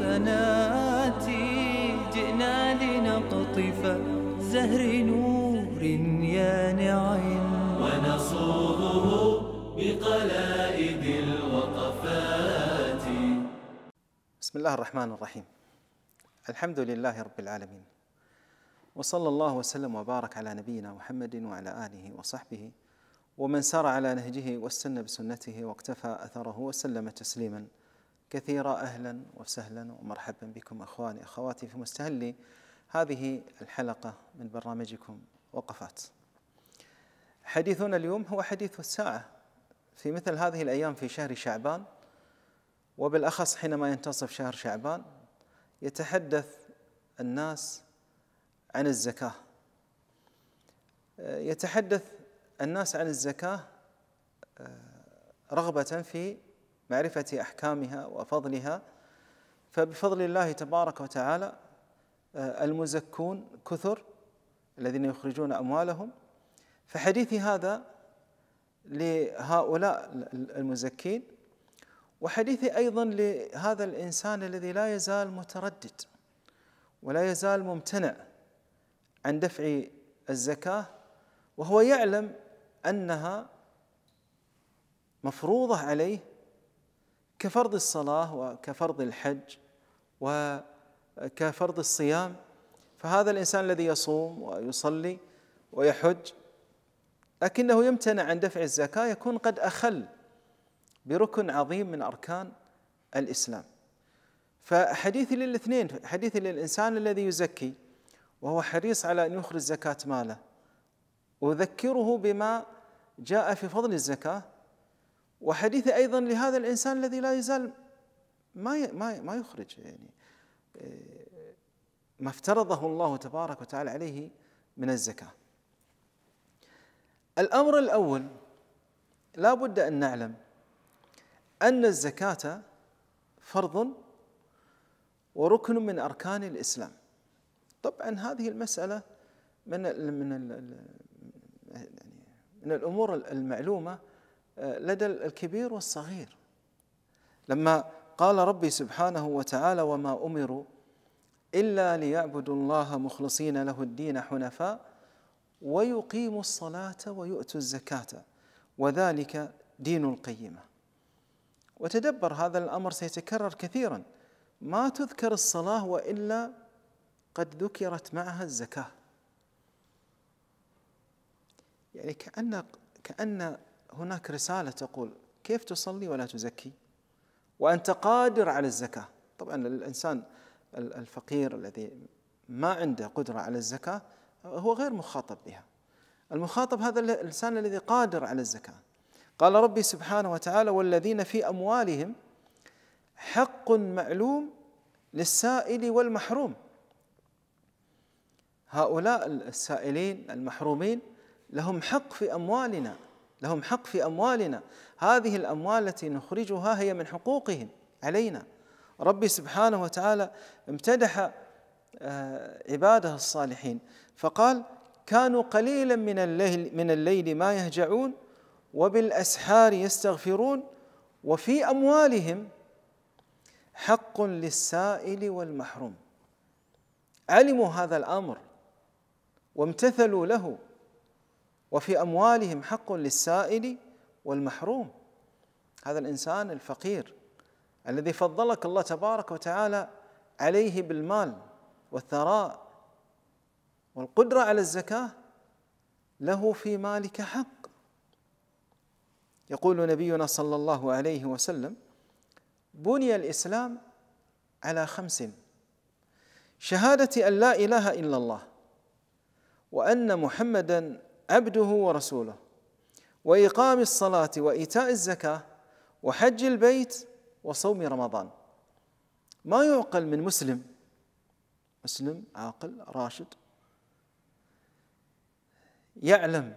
الحسنات جئنا لنقطف زهر نور يا نعم ونصوبه بقلائد الوقفات بسم الله الرحمن الرحيم الحمد لله رب العالمين وصلى الله وسلم وبارك على نبينا محمد وعلى آله وصحبه ومن سار على نهجه واستنى بسنته واقتفى أثره وسلم تسليما كثيرة أهلا وسهلا ومرحبا بكم أخواني أخواتي في مستهلي هذه الحلقة من برنامجكم وقفات حديثنا اليوم هو حديث الساعة في مثل هذه الأيام في شهر شعبان وبالأخص حينما ينتصف شهر شعبان يتحدث الناس عن الزكاة يتحدث الناس عن الزكاة آه، رغبة في معرفة أحكامها وفضلها فبفضل الله تبارك وتعالى آه، المزكون كثر الذين يخرجون أموالهم فحديثي هذا لهؤلاء المزكين وحديثي أيضا لهذا الإنسان الذي لا يزال متردد ولا يزال ممتنع عن دفع الزكاة وهو يعلم أنها مفروضة عليه كفرض الصلاة وكفرض الحج وكفرض الصيام فهذا الإنسان الذي يصوم ويصلي ويحج لكنه يمتنع عن دفع الزكاة يكون قد أخل بركن عظيم من أركان الإسلام فحديثي للاثنين حديثي للإنسان الذي يزكي وهو حريص على أن يخرج زكاة ماله أذكره بما جاء في فضل الزكاة وحديث ايضا لهذا الانسان الذي لا يزال ما ما ما يخرج يعني آه، ما افترضه الله تبارك وتعالى عليه من الزكاه. الامر الاول لا بد ان نعلم ان الزكاه فرض وركن من اركان الاسلام. طبعا هذه المساله من من يعني، من الامور المعلومه لدى الكبير والصغير لما قال ربي سبحانه وتعالى وما امروا الا ليعبدوا الله مخلصين له الدين حنفاء ويقيموا الصلاه ويؤتوا الزكاه وذلك دين القيمه وتدبر هذا الامر سيتكرر كثيرا ما تذكر الصلاه والا قد ذكرت معها الزكاه يعني كان كان هناك رسالة تقول كيف تصلي ولا تزكي وأنت قادر على الزكاة طبعا الإنسان الفقير الذي ما عنده قدرة على الزكاة هو غير مخاطب بها المخاطب هذا الإنسان الذي قادر على الزكاة قال ربي سبحانه وتعالى والذين في أموالهم حق معلوم للسائل والمحروم هؤلاء السائلين المحرومين لهم حق في أموالنا لهم حق في اموالنا هذه الاموال التي نخرجها هي من حقوقهم علينا ربي سبحانه وتعالى امتدح آه، عباده الصالحين فقال كانوا قليلا من الليل من الليل ما يهجعون وبالاسحار يستغفرون وفي اموالهم حق للسائل والمحروم علموا هذا الامر وامتثلوا له وفي اموالهم حق للسائل والمحروم هذا الانسان الفقير الذي فضلك الله تبارك وتعالى عليه بالمال والثراء والقدره على الزكاه له في مالك حق يقول نبينا صلى الله عليه وسلم بني الاسلام على خمس شهاده ان لا اله الا الله وان محمدا عبده ورسوله وإقام الصلاة وإيتاء الزكاة وحج البيت وصوم رمضان ما يعقل من مسلم مسلم عاقل راشد يعلم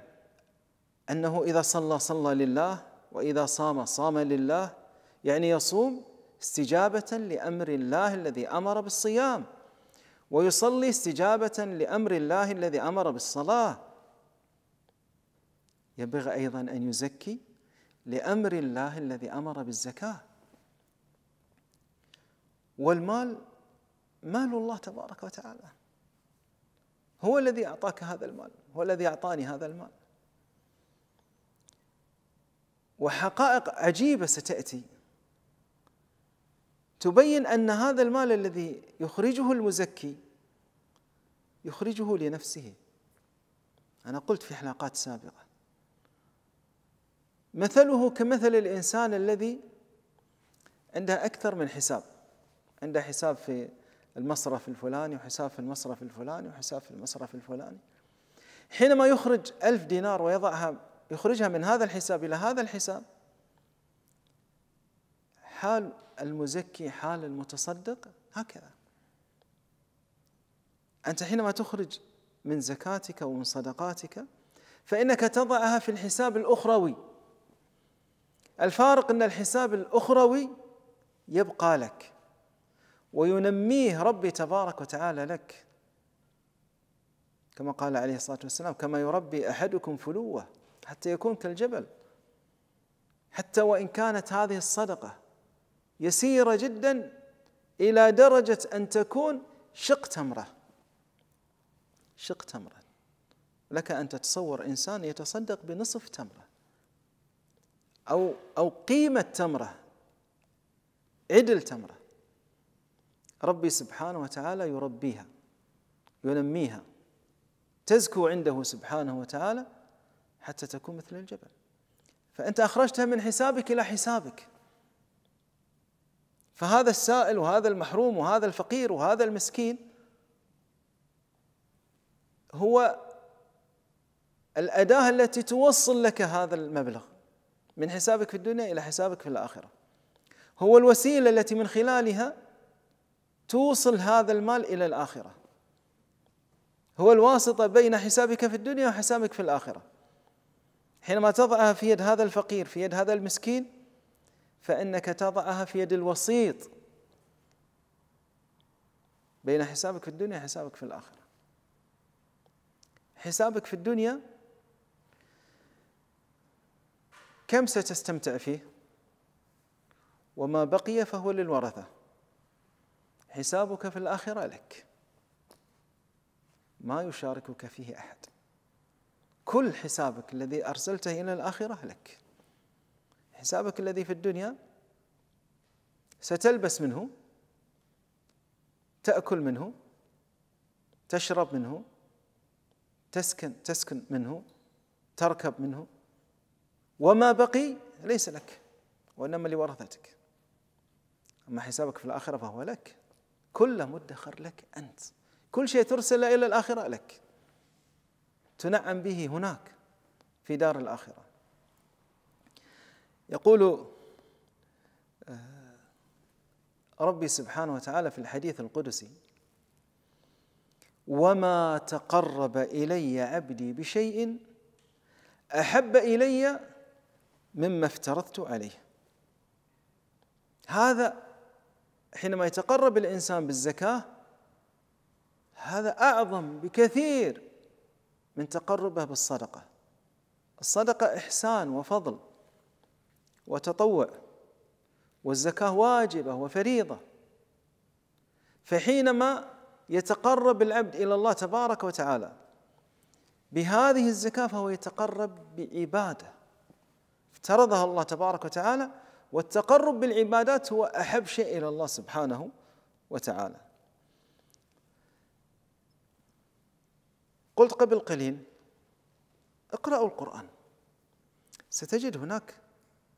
أنه إذا صلى صلى لله وإذا صام صام لله يعني يصوم استجابة لأمر الله الذي أمر بالصيام ويصلي استجابة لأمر الله الذي أمر بالصلاة ينبغي أيضا أن يزكي لأمر الله الذي أمر بالزكاة والمال مال الله تبارك وتعالى هو الذي أعطاك هذا المال هو الذي أعطاني هذا المال وحقائق عجيبة ستأتي تبين أن هذا المال الذي يخرجه المزكي يخرجه لنفسه أنا قلت في حلقات سابقة مثله كمثل الإنسان الذي عنده أكثر من حساب عنده حساب في المصرف الفلاني وحساب في المصرف الفلاني وحساب في المصرف الفلاني حينما يخرج ألف دينار ويضعها يخرجها من هذا الحساب إلى هذا الحساب حال المزكي حال المتصدق هكذا أنت حينما تخرج من زكاتك ومن صدقاتك فإنك تضعها في الحساب الأخروي الفارق أن الحساب الأخروي يبقى لك وينميه ربي تبارك وتعالى لك كما قال عليه الصلاة والسلام كما يربي أحدكم فلوه حتى يكون كالجبل حتى وإن كانت هذه الصدقة يسيرة جدا إلى درجة أن تكون شق تمرة شق تمرة لك أن تتصور إنسان يتصدق بنصف تمرة أو أو قيمة تمرة عدل تمرة ربي سبحانه وتعالى يربيها ينميها تزكو عنده سبحانه وتعالى حتى تكون مثل الجبل فأنت أخرجتها من حسابك إلى حسابك فهذا السائل وهذا المحروم وهذا الفقير وهذا المسكين هو الأداة التي توصل لك هذا المبلغ من حسابك في الدنيا إلى حسابك في الآخرة هو الوسيلة التي من خلالها توصل هذا المال إلى الآخرة هو الواسطة بين حسابك في الدنيا وحسابك في الآخرة حينما تضعها في يد هذا الفقير في يد هذا المسكين فإنك تضعها في يد الوسيط بين حسابك في الدنيا وحسابك في الآخرة حسابك في الدنيا كم ستستمتع فيه وما بقي فهو للورثة حسابك في الآخرة لك ما يشاركك فيه أحد كل حسابك الذي أرسلته إلى الآخرة لك حسابك الذي في الدنيا ستلبس منه تأكل منه تشرب منه تسكن تسكن منه تركب منه وما بقي ليس لك وإنما لورثتك أما حسابك في الآخرة فهو لك كل مدخر لك أنت كل شيء ترسل إلى الآخرة لك تنعم به هناك في دار الآخرة يقول آه، ربي سبحانه وتعالى في الحديث القدسي وما تقرب إلي عبدي بشيء أحب إلي مما افترضت عليه هذا حينما يتقرب الانسان بالزكاه هذا اعظم بكثير من تقربه بالصدقه الصدقه احسان وفضل وتطوع والزكاه واجبه وفريضه فحينما يتقرب العبد الى الله تبارك وتعالى بهذه الزكاه فهو يتقرب بعباده افترضها الله تبارك وتعالى والتقرب بالعبادات هو احب شيء الى الله سبحانه وتعالى. قلت قبل قليل اقرأوا القرآن ستجد هناك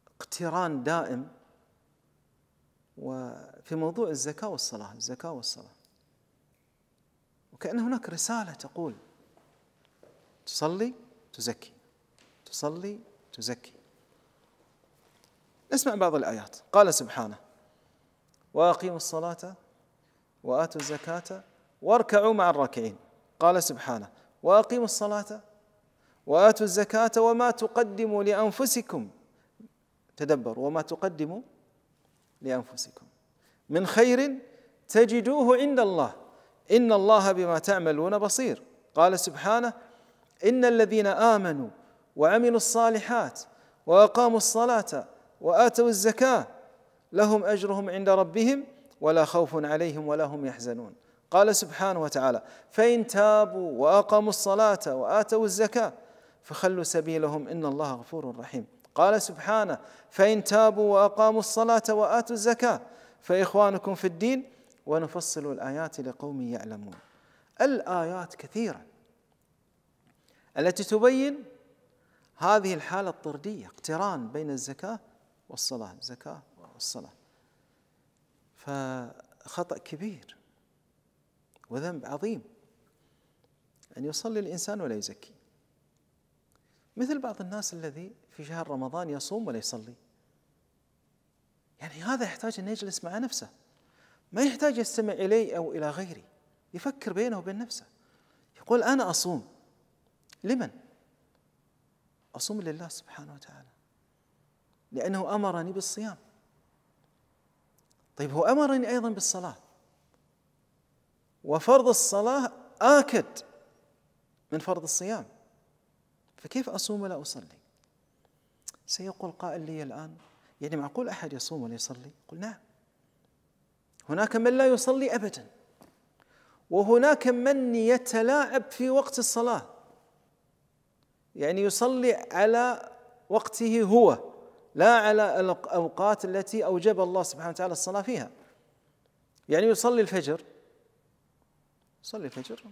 اقتران دائم وفي موضوع الزكاة والصلاة الزكاة والصلاة وكأن هناك رسالة تقول تصلي تزكي تصلي تزكي اسمع بعض الآيات قال سبحانه وأقيموا الصلاة وآتوا الزكاة واركعوا مع الراكعين قال سبحانه وأقيموا الصلاة وآتوا الزكاة وما تقدموا لأنفسكم تدبروا وما تقدموا لأنفسكم من خير تجدوه عند الله إن الله بما تعملون بصير قال سبحانه إن الذين آمنوا وعملوا الصالحات وأقاموا الصلاة وآتوا الزكاة لهم أجرهم عند ربهم ولا خوف عليهم ولا هم يحزنون قال سبحانه وتعالى فإن تابوا وأقاموا الصلاة وآتوا الزكاة فخلوا سبيلهم إن الله غفور رحيم قال سبحانه فإن تابوا وأقاموا الصلاة وآتوا الزكاة فإخوانكم في الدين ونفصل الآيات لقوم يعلمون الآيات كثيرة التي تبين هذه الحالة الطردية اقتران بين الزكاة والصلاة الزكاة والصلاة فخطأ كبير وذنب عظيم أن يصلي الإنسان ولا يزكي مثل بعض الناس الذي في شهر رمضان يصوم ولا يصلي يعني هذا يحتاج أن يجلس مع نفسه ما يحتاج يستمع إلي أو إلى غيري يفكر بينه وبين نفسه يقول أنا أصوم لمن؟ أصوم لله سبحانه وتعالى لأنه أمرني بالصيام طيب هو أمرني أيضا بالصلاة وفرض الصلاة آكد من فرض الصيام فكيف أصوم ولا أصلي سيقول قائل لي الآن يعني معقول أحد يصوم ولا يصلي قل نعم هناك من لا يصلي أبدا وهناك من يتلاعب في وقت الصلاة يعني يصلي على وقته هو لا على الأوقات التي أوجب الله سبحانه وتعالى الصلاة فيها يعني يصلي الفجر يصلي الفجر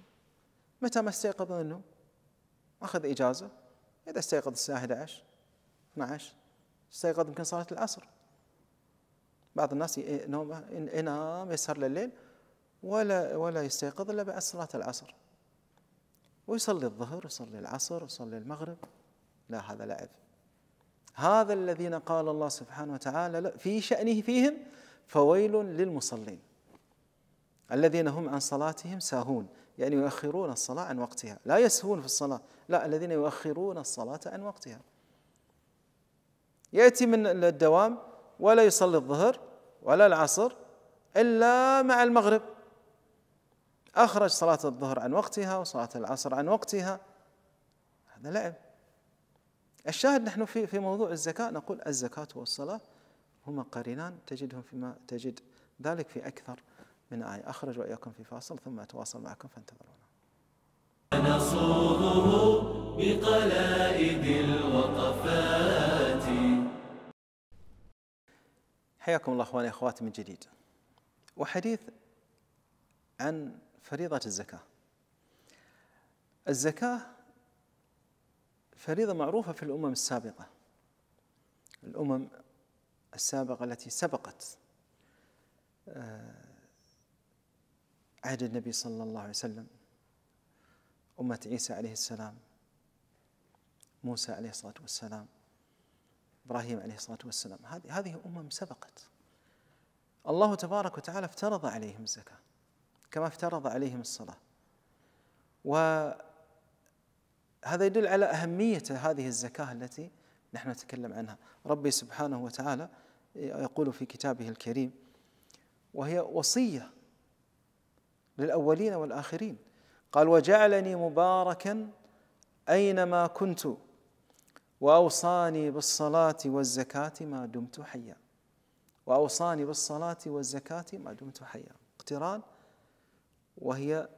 متى ما استيقظ من النوم أخذ إجازة إذا استيقظ الساعة 11 12 استيقظ يمكن صلاة العصر بعض الناس ينام يسهر لليل ولا ولا يستيقظ الا بعد صلاه العصر ويصلي الظهر ويصلي العصر ويصلي المغرب لا هذا لعب هذا الذين قال الله سبحانه وتعالى في شأنه فيهم فويل للمصلين الذين هم عن صلاتهم ساهون يعني يؤخرون الصلاة عن وقتها لا يسهون في الصلاة لا الذين يؤخرون الصلاة عن وقتها يأتي من الدوام ولا يصلي الظهر ولا العصر إلا مع المغرب أخرج صلاة الظهر عن وقتها وصلاة العصر عن وقتها هذا لعب الشاهد نحن في في موضوع الزكاة نقول الزكاة والصلاة هما قرينان تجدهم فيما تجد ذلك في أكثر من آية أخرج وإياكم في فاصل ثم أتواصل معكم فانتظرونا نصومه بقلائد الوقفات حياكم الله اخواني اخواتي من جديد وحديث عن فريضه الزكاه الزكاه فريضة معروفة في الأمم السابقة الأمم السابقة التي سبقت آه، عهد النبي صلى الله عليه وسلم أمة عيسى عليه السلام موسى عليه الصلاة والسلام إبراهيم عليه الصلاة والسلام هذه هذه أمم سبقت الله تبارك وتعالى افترض عليهم الزكاة كما افترض عليهم الصلاة و هذا يدل على أهمية هذه الزكاة التي نحن نتكلم عنها ربي سبحانه وتعالى يقول في كتابه الكريم وهي وصية للأولين والآخرين قال وجعلني مباركا أينما كنت وأوصاني بالصلاة والزكاة ما دمت حيا وأوصاني بالصلاة والزكاة ما دمت حيا اقتران وهي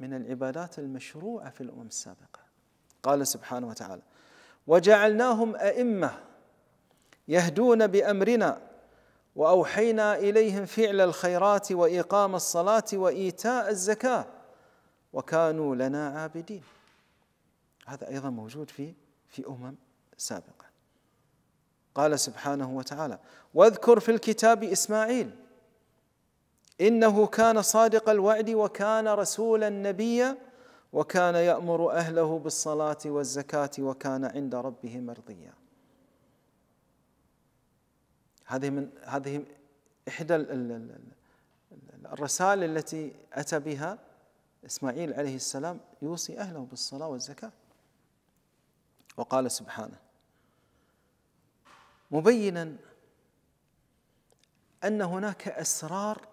من العبادات المشروعة في الأمم السابقة قال سبحانه وتعالى وجعلناهم أئمة يهدون بأمرنا وأوحينا إليهم فعل الخيرات وإقام الصلاة وإيتاء الزكاة وكانوا لنا عابدين هذا أيضا موجود في في أمم سابقة قال سبحانه وتعالى واذكر في الكتاب إسماعيل إنه كان صادق الوعد وكان رسولا نبيا وكان يأمر أهله بالصلاة والزكاة وكان عند ربه مرضيا هذه من هذه إحدى الرسائل التي أتى بها إسماعيل عليه السلام يوصي أهله بالصلاة والزكاة وقال سبحانه مبينا أن هناك أسرار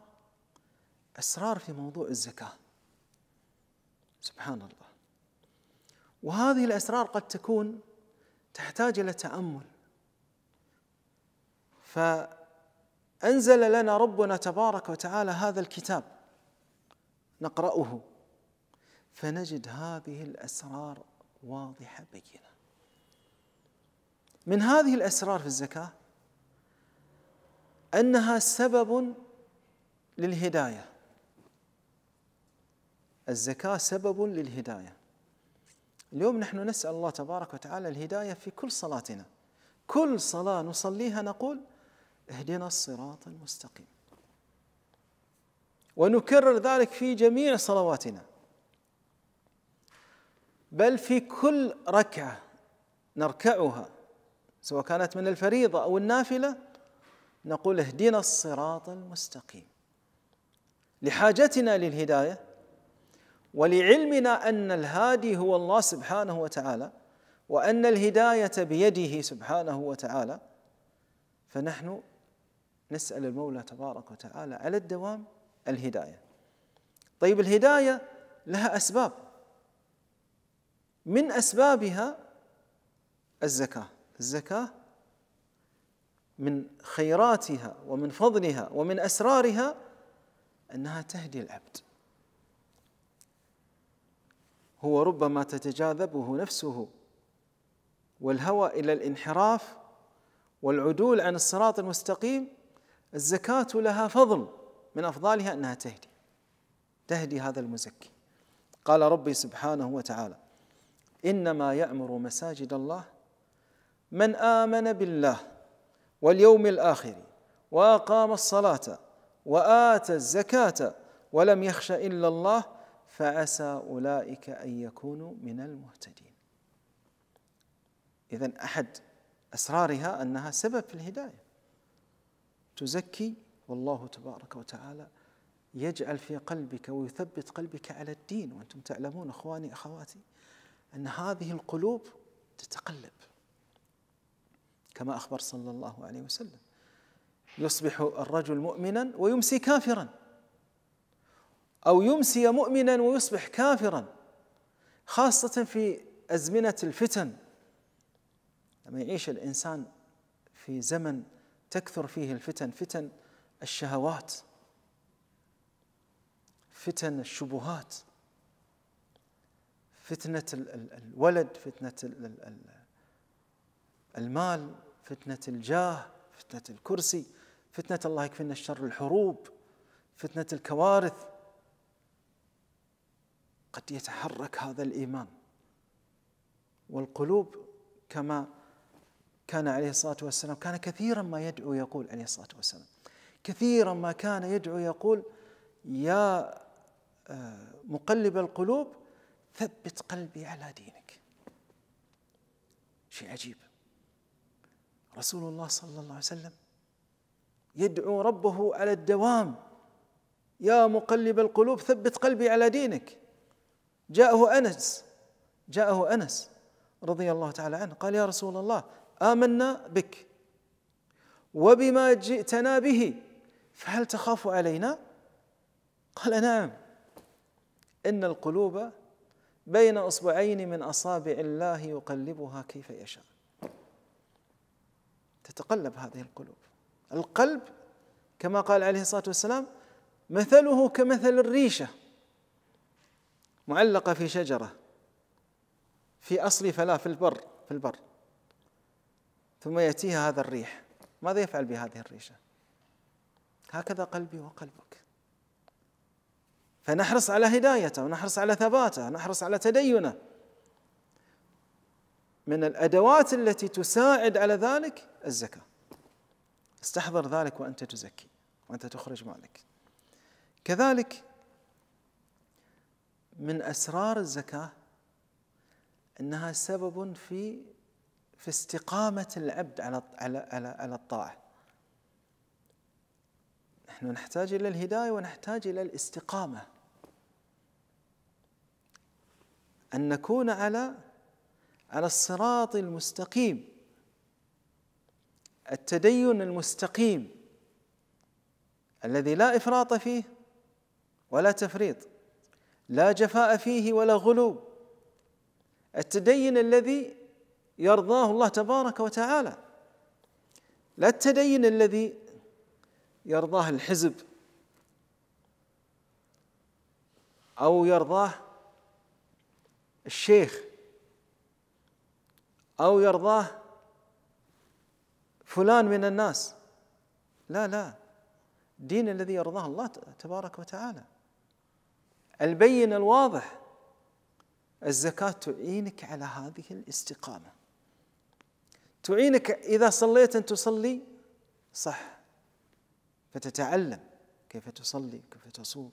أسرار في موضوع الزكاة سبحان الله وهذه الاسرار قد تكون تحتاج الى تامل فانزل لنا ربنا تبارك وتعالى هذا الكتاب نقراه فنجد هذه الاسرار واضحه بينه من هذه الاسرار في الزكاه انها سبب للهدايه الزكاة سبب للهداية اليوم نحن نسأل الله تبارك وتعالى الهداية في كل صلاتنا كل صلاة نصليها نقول اهدنا الصراط المستقيم ونكرر ذلك في جميع صلواتنا بل في كل ركعة نركعها سواء كانت من الفريضة أو النافلة نقول اهدنا الصراط المستقيم لحاجتنا للهداية ولعلمنا ان الهادي هو الله سبحانه وتعالى وان الهدايه بيده سبحانه وتعالى فنحن نسال المولى تبارك وتعالى على الدوام الهدايه. طيب الهدايه لها اسباب من اسبابها الزكاه، الزكاه من خيراتها ومن فضلها ومن اسرارها انها تهدي العبد. هو ربما تتجاذبه نفسه والهوى الى الانحراف والعدول عن الصراط المستقيم الزكاه لها فضل من افضلها انها تهدي تهدي هذا المزكي قال ربي سبحانه وتعالى انما يعمر مساجد الله من امن بالله واليوم الاخر واقام الصلاه واتى الزكاه ولم يخش الا الله فعسى أولئك أن يكونوا من المهتدين إذا أحد أسرارها أنها سبب في الهداية تزكي والله تبارك وتعالى يجعل في قلبك ويثبت قلبك على الدين وأنتم تعلمون أخواني أخواتي أن هذه القلوب تتقلب كما أخبر صلى الله عليه وسلم يصبح الرجل مؤمنا ويمسي كافرا أو يمسي مؤمنا ويصبح كافرا خاصة في أزمنة الفتن لما يعيش الإنسان في زمن تكثر فيه الفتن فتن الشهوات فتن الشبهات فتنة الولد فتنة المال فتنة الجاه فتنة الكرسي فتنة الله يكفينا الشر الحروب فتنة الكوارث قد يتحرك هذا الإيمان والقلوب كما كان عليه الصلاة والسلام كان كثيرا ما يدعو يقول عليه الصلاة والسلام كثيرا ما كان يدعو يقول يا آه، مقلب القلوب ثبت قلبي على دينك شيء عجيب رسول الله صلى الله عليه وسلم يدعو ربه على الدوام يا مقلب القلوب ثبت قلبي على دينك جاءه أنس جاءه أنس رضي الله تعالى عنه قال يا رسول الله آمنا بك وبما جئتنا به فهل تخاف علينا قال نعم إن القلوب بين أصبعين من أصابع الله يقلبها كيف يشاء تتقلب هذه القلوب القلب كما قال عليه الصلاة والسلام مثله كمثل الريشة معلقة في شجرة في أصل فلا في البر في البر ثم يأتيها هذا الريح ماذا يفعل بهذه الريشة هكذا قلبي وقلبك فنحرص على هدايته ونحرص على ثباته نحرص على تدينه من الأدوات التي تساعد على ذلك الزكاة استحضر ذلك وأنت تزكي وأنت تخرج مالك كذلك من اسرار الزكاه انها سبب في في استقامه العبد على على على, على الطاعه نحن نحتاج الى الهدايه ونحتاج الى الاستقامه ان نكون على على الصراط المستقيم التدين المستقيم الذي لا افراط فيه ولا تفريط لا جفاء فيه ولا غلو التدين الذي يرضاه الله تبارك وتعالى لا التدين الذي يرضاه الحزب او يرضاه الشيخ او يرضاه فلان من الناس لا لا الدين الذي يرضاه الله تبارك وتعالى البين الواضح الزكاة تعينك على هذه الاستقامة تعينك إذا صليت أن تصلي صح فتتعلم كيف تصلي كيف تصوم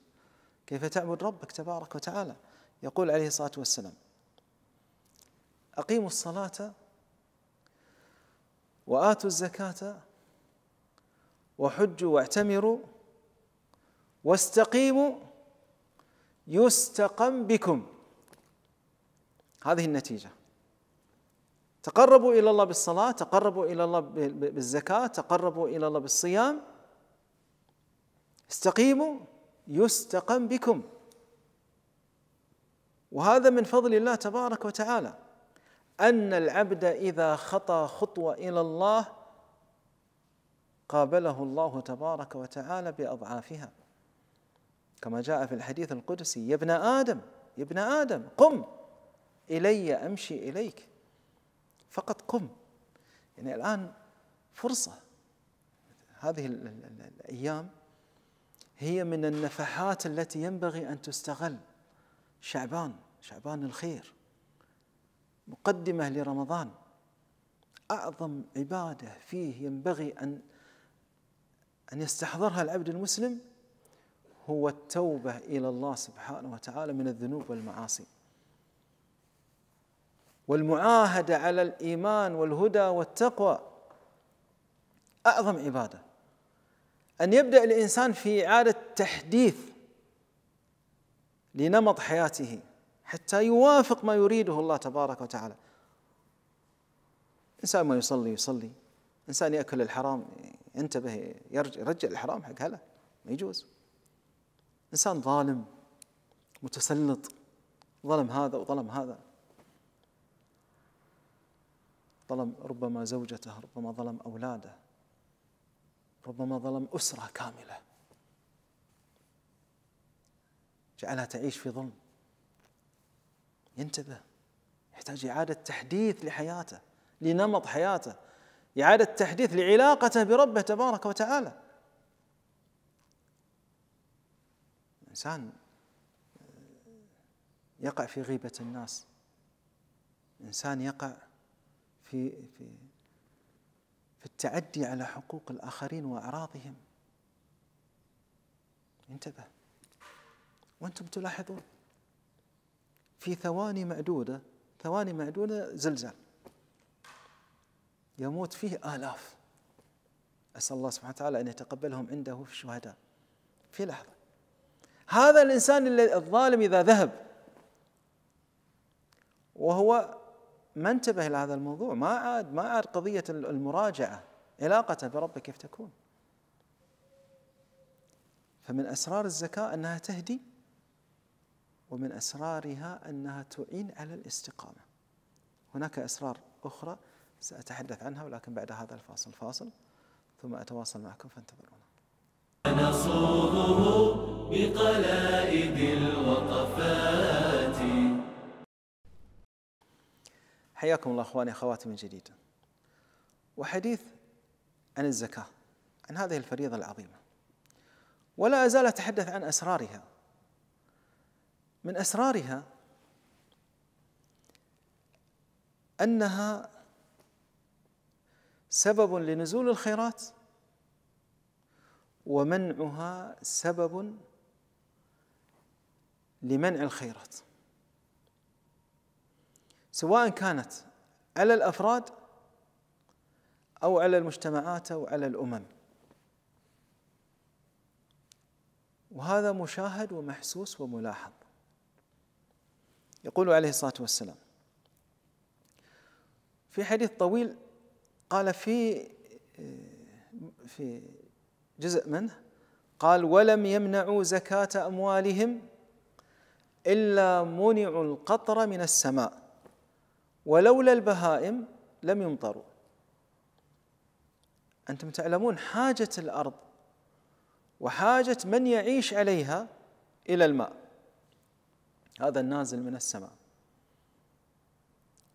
كيف تعبد ربك تبارك وتعالى يقول عليه الصلاة والسلام أقيموا الصلاة وآتوا الزكاة وحجوا واعتمروا واستقيموا يستقم بكم هذه النتيجه تقربوا الى الله بالصلاه تقربوا الى الله بالزكاه تقربوا الى الله بالصيام استقيموا يستقم بكم وهذا من فضل الله تبارك وتعالى ان العبد اذا خطا خطوه الى الله قابله الله تبارك وتعالى باضعافها كما جاء في الحديث القدسي يا ابن آدم يا ابن آدم قم إلي أمشي إليك فقط قم يعني الآن فرصة هذه الأيام هي من النفحات التي ينبغي أن تستغل شعبان شعبان الخير مقدمة لرمضان أعظم عبادة فيه ينبغي أن أن يستحضرها العبد المسلم هو التوبة إلى الله سبحانه وتعالى من الذنوب والمعاصي والمعاهدة على الإيمان والهدى والتقوى أعظم عبادة أن يبدأ الإنسان في إعادة تحديث لنمط حياته حتى يوافق ما يريده الله تبارك وتعالى إنسان ما يصلي يصلي إنسان يأكل الحرام انتبه يرجع الحرام حق هلا ما يجوز إنسان ظالم متسلط ظلم هذا وظلم هذا ظلم ربما زوجته ربما ظلم أولاده ربما ظلم أسرة كاملة جعلها تعيش في ظلم ينتبه يحتاج إعادة تحديث لحياته لنمط حياته إعادة تحديث لعلاقته بربه تبارك وتعالى إنسان آه، يقع في غيبة الناس إنسان يقع في في في التعدي على حقوق الآخرين وأعراضهم انتبه وأنتم تلاحظون في ثواني معدودة ثواني معدودة زلزال يموت فيه آلاف أسأل الله سبحانه وتعالى أن يتقبلهم عنده في الشهداء في لحظة هذا الإنسان الظالم إذا ذهب وهو ما انتبه لهذا الموضوع ما عاد ما عاد قضية المراجعة علاقته بربه كيف تكون فمن أسرار الزكاة أنها تهدي ومن أسرارها أنها تعين على الاستقامة هناك أسرار أخرى سأتحدث عنها ولكن بعد هذا الفاصل فاصل ثم أتواصل معكم فانتظرونا بقلائد الوقفات حياكم الله اخواني اخواتي من جديد. وحديث عن الزكاه عن هذه الفريضه العظيمه. ولا ازال اتحدث عن اسرارها. من اسرارها انها سبب لنزول الخيرات ومنعها سبب لمنع الخيرات سواء كانت على الافراد او على المجتمعات او على الامم وهذا مشاهد ومحسوس وملاحظ يقول عليه الصلاه والسلام في حديث طويل قال في في جزء منه قال ولم يمنعوا زكاه اموالهم إلا منعوا القطر من السماء ولولا البهائم لم يمطروا أنتم تعلمون حاجة الأرض وحاجة من يعيش عليها إلى الماء هذا النازل من السماء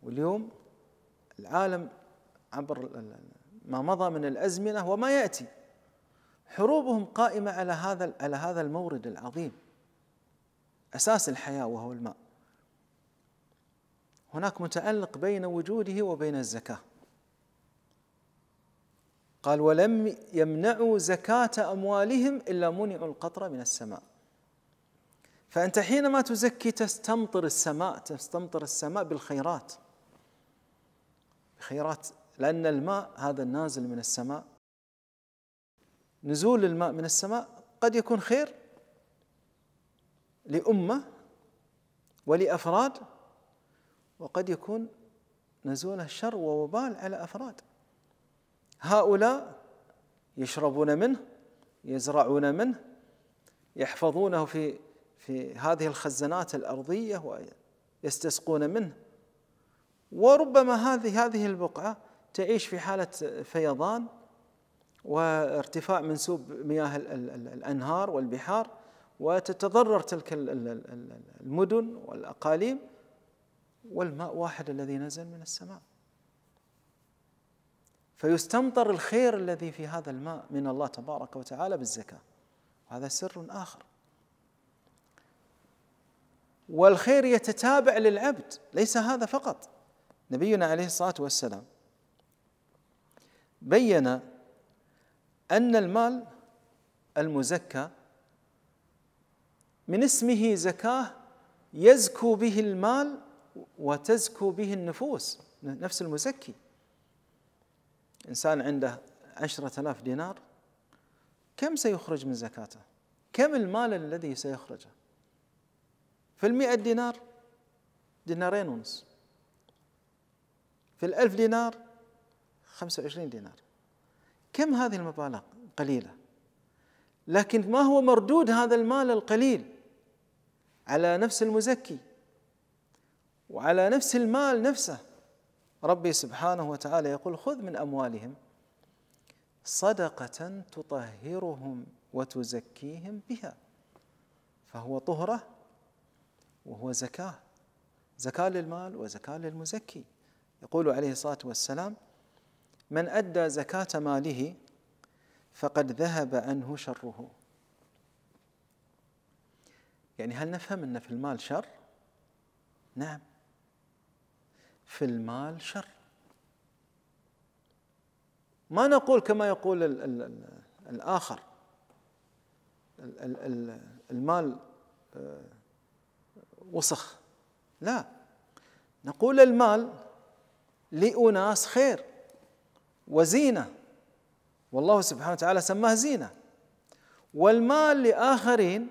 واليوم العالم عبر ما مضى من الأزمنة وما يأتي حروبهم قائمة على هذا على هذا المورد العظيم أساس الحياة وهو الماء هناك متألق بين وجوده وبين الزكاة قال ولم يمنعوا زكاة أموالهم إلا منعوا القطر من السماء فأنت حينما تزكي تستمطر السماء تستمطر السماء بالخيرات خيرات لأن الماء هذا النازل من السماء نزول الماء من السماء قد يكون خير لأمة ولأفراد وقد يكون نزول شر ووبال على أفراد هؤلاء يشربون منه يزرعون منه يحفظونه في في هذه الخزانات الأرضية ويستسقون منه وربما هذه هذه البقعة تعيش في حالة فيضان وارتفاع منسوب مياه الأنهار والبحار وتتضرر تلك المدن والأقاليم والماء واحد الذي نزل من السماء فيستمطر الخير الذي في هذا الماء من الله تبارك وتعالى بالزكاة وهذا سر آخر والخير يتتابع للعبد ليس هذا فقط نبينا عليه الصلاة والسلام بين أن المال المزكى من اسمه زكاه يزكو به المال وتزكو به النفوس نفس المزكي إنسان عنده عشرة آلاف دينار كم سيخرج من زكاته كم المال الذي سيخرجه في المئة دينار دينارين ونص في الألف دينار خمسة وعشرين دينار كم هذه المبالغ قليلة لكن ما هو مردود هذا المال القليل على نفس المزكي وعلى نفس المال نفسه ربي سبحانه وتعالى يقول خذ من اموالهم صدقه تطهرهم وتزكيهم بها فهو طهره وهو زكاه زكاه للمال وزكاه للمزكي يقول عليه الصلاه والسلام من ادى زكاه ماله فقد ذهب عنه شره يعني هل نفهم أن في المال شر؟ نعم في المال شر ما نقول كما يقول الـ الـ الآخر الـ المال آه، وسخ لا نقول المال لأناس خير وزينة والله سبحانه وتعالى سماه زينة والمال لآخرين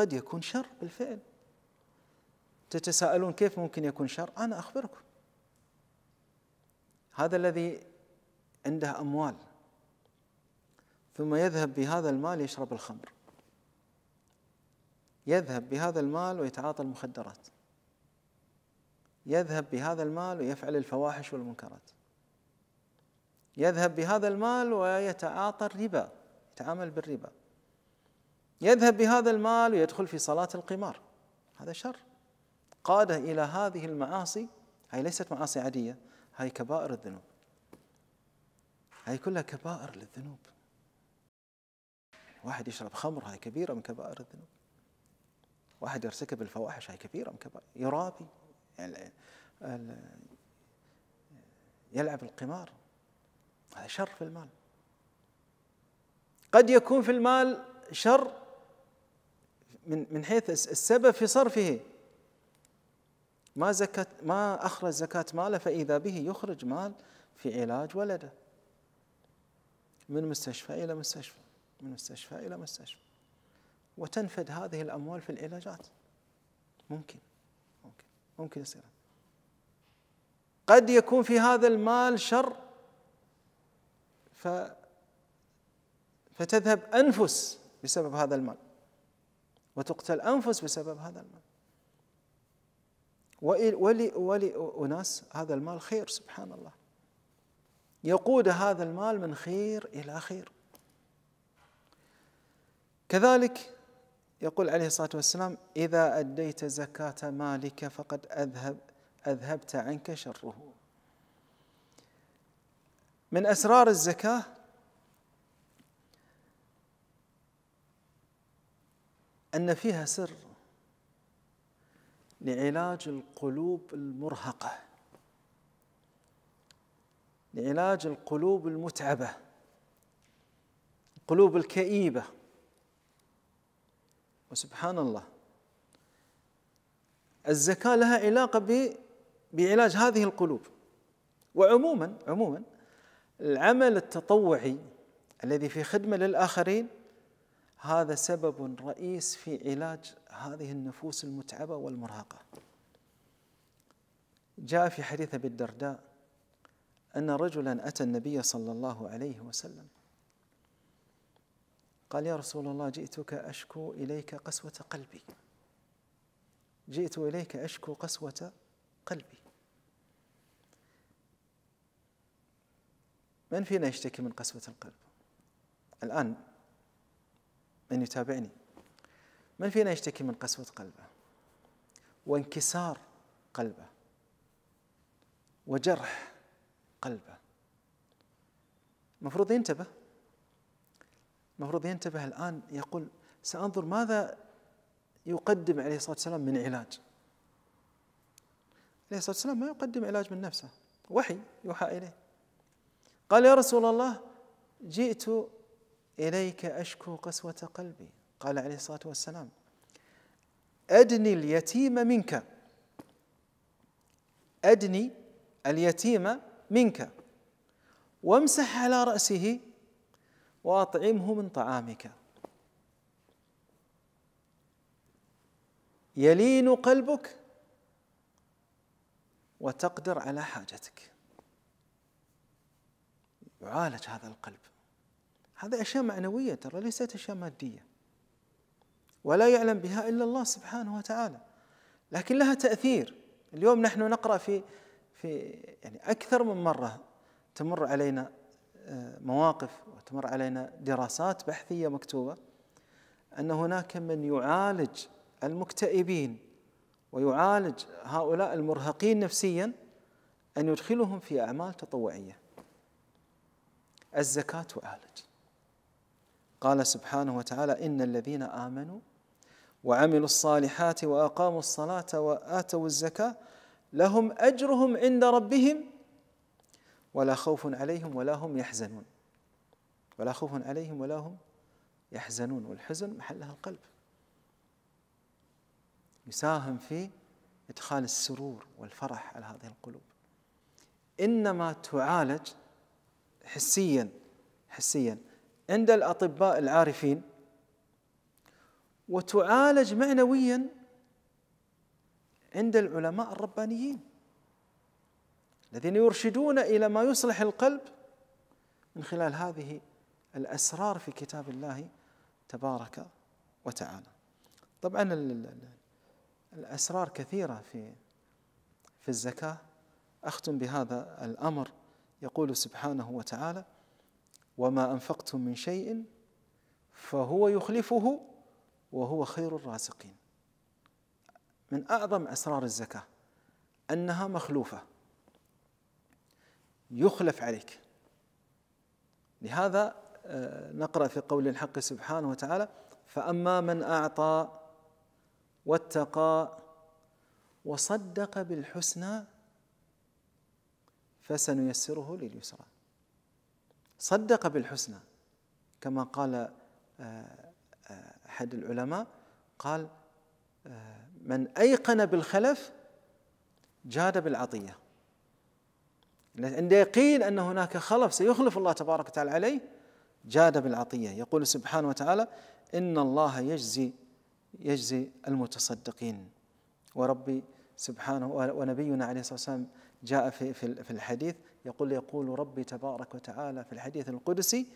قد يكون شر بالفعل تتساءلون كيف ممكن يكون شر أنا أخبركم هذا الذي عنده أموال ثم يذهب بهذا المال يشرب الخمر يذهب بهذا المال ويتعاطى المخدرات يذهب بهذا المال ويفعل الفواحش والمنكرات يذهب بهذا المال ويتعاطى الربا يتعامل بالربا يذهب بهذا المال ويدخل في صلاة القمار هذا شر قاده إلى هذه المعاصي هذه ليست معاصي عادية هذه كبائر الذنوب هذه كلها كبائر للذنوب واحد يشرب خمر هاي كبيرة من كبائر الذنوب واحد يرتكب الفواحش هاي كبيرة من كبائر يرابي يلعب القمار هذا شر في المال قد يكون في المال شر من من حيث السبب في صرفه ما زكت ما اخرج زكاه ماله فاذا به يخرج مال في علاج ولده من مستشفى الى مستشفى من مستشفى الى مستشفى وتنفد هذه الاموال في العلاجات ممكن ممكن ممكن يصير قد يكون في هذا المال شر ف فتذهب انفس بسبب هذا المال وتقتل أنفس بسبب هذا المال ولي, ولي أناس هذا المال خير سبحان الله يقود هذا المال من خير إلى خير كذلك يقول عليه الصلاة والسلام إذا أديت زكاة مالك فقد أذهب أذهبت عنك شره من أسرار الزكاة أن فيها سر لعلاج القلوب المرهقة لعلاج القلوب المتعبة القلوب الكئيبة وسبحان الله الزكاة لها علاقة بعلاج هذه القلوب وعموما عموما العمل التطوعي الذي في خدمة للآخرين هذا سبب رئيس في علاج هذه النفوس المتعبة والمرهقة جاء في حديث أبي الدرداء أن رجلا أتى النبي صلى الله عليه وسلم قال يا رسول الله جئتك أشكو إليك قسوة قلبي جئت إليك أشكو قسوة قلبي من فينا يشتكي من قسوة القلب الآن من يتابعني من فينا يشتكي من قسوة قلبه وانكسار قلبه وجرح قلبه المفروض ينتبه المفروض ينتبه الآن يقول سأنظر ماذا يقدم عليه الصلاة والسلام من علاج عليه الصلاة والسلام ما يقدم علاج من نفسه وحي يوحى إليه قال يا رسول الله جئت إليك أشكو قسوة قلبي قال عليه الصلاة والسلام أدني اليتيم منك أدني اليتيم منك وامسح على رأسه وأطعمه من طعامك يلين قلبك وتقدر على حاجتك يعالج هذا القلب هذا أشياء معنوية ترى ليست أشياء مادية ولا يعلم بها إلا الله سبحانه وتعالى لكن لها تأثير اليوم نحن نقرأ في في يعني أكثر من مرة تمر علينا آه، مواقف وتمر علينا دراسات بحثية مكتوبة أن هناك من يعالج المكتئبين ويعالج هؤلاء المرهقين نفسيا أن يدخلهم في أعمال تطوعية الزكاة تعالج قال سبحانه وتعالى إن الذين آمنوا وعملوا الصالحات وأقاموا الصلاة وآتوا الزكاة لهم أجرهم عند ربهم ولا خوف عليهم ولا هم يحزنون ولا خوف عليهم ولا هم يحزنون والحزن محلها القلب يساهم في إدخال السرور والفرح على هذه القلوب إنما تعالج حسيا حسيا عند الأطباء العارفين وتعالج معنويا عند العلماء الربانيين الذين يرشدون إلى ما يصلح القلب من خلال هذه الأسرار في كتاب الله تبارك وتعالى طبعا الأسرار كثيرة في في الزكاة أختم بهذا الأمر يقول سبحانه وتعالى وما أنفقتم من شيء فهو يخلفه وهو خير الرازقين من أعظم أسرار الزكاة أنها مخلوفة يخلف عليك لهذا آه، نقرأ في قول الحق سبحانه وتعالى فأما من أعطى واتقى وصدق بالحسنى فسنيسره لليسرى صدق بالحسنى كما قال آه، آه، أحد العلماء قال آه، من أيقن بالخلف جاد بالعطية عند يقين أن هناك خلف سيخلف الله تبارك وتعالى عليه جاد بالعطية يقول سبحانه وتعالى إن الله يجزي يجزي المتصدقين وربي سبحانه ونبينا عليه الصلاة والسلام جاء في في الحديث يقول يقول ربي تبارك وتعالى في الحديث القدسي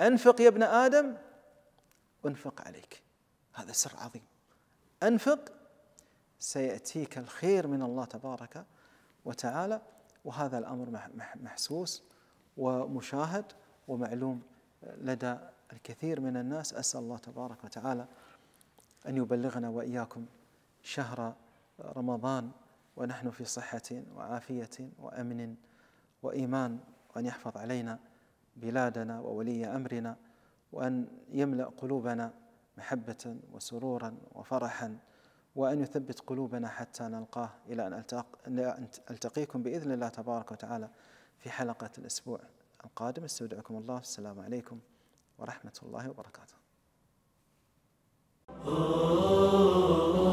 أنفق يا ابن آدم أنفق عليك هذا سر عظيم أنفق سيأتيك الخير من الله تبارك وتعالى وهذا الأمر محسوس ومشاهد ومعلوم لدى الكثير من الناس أسأل الله تبارك وتعالى أن يبلغنا وإياكم شهر رمضان ونحن في صحة وعافية وأمن وإيمان وأن يحفظ علينا بلادنا وولي أمرنا وأن يملأ قلوبنا محبة وسرورا وفرحا وأن يثبت قلوبنا حتى نلقاه إلى أن ألتقيكم بإذن الله تبارك وتعالى في حلقة الأسبوع القادم استودعكم الله السلام عليكم ورحمة الله وبركاته oh, oh, oh.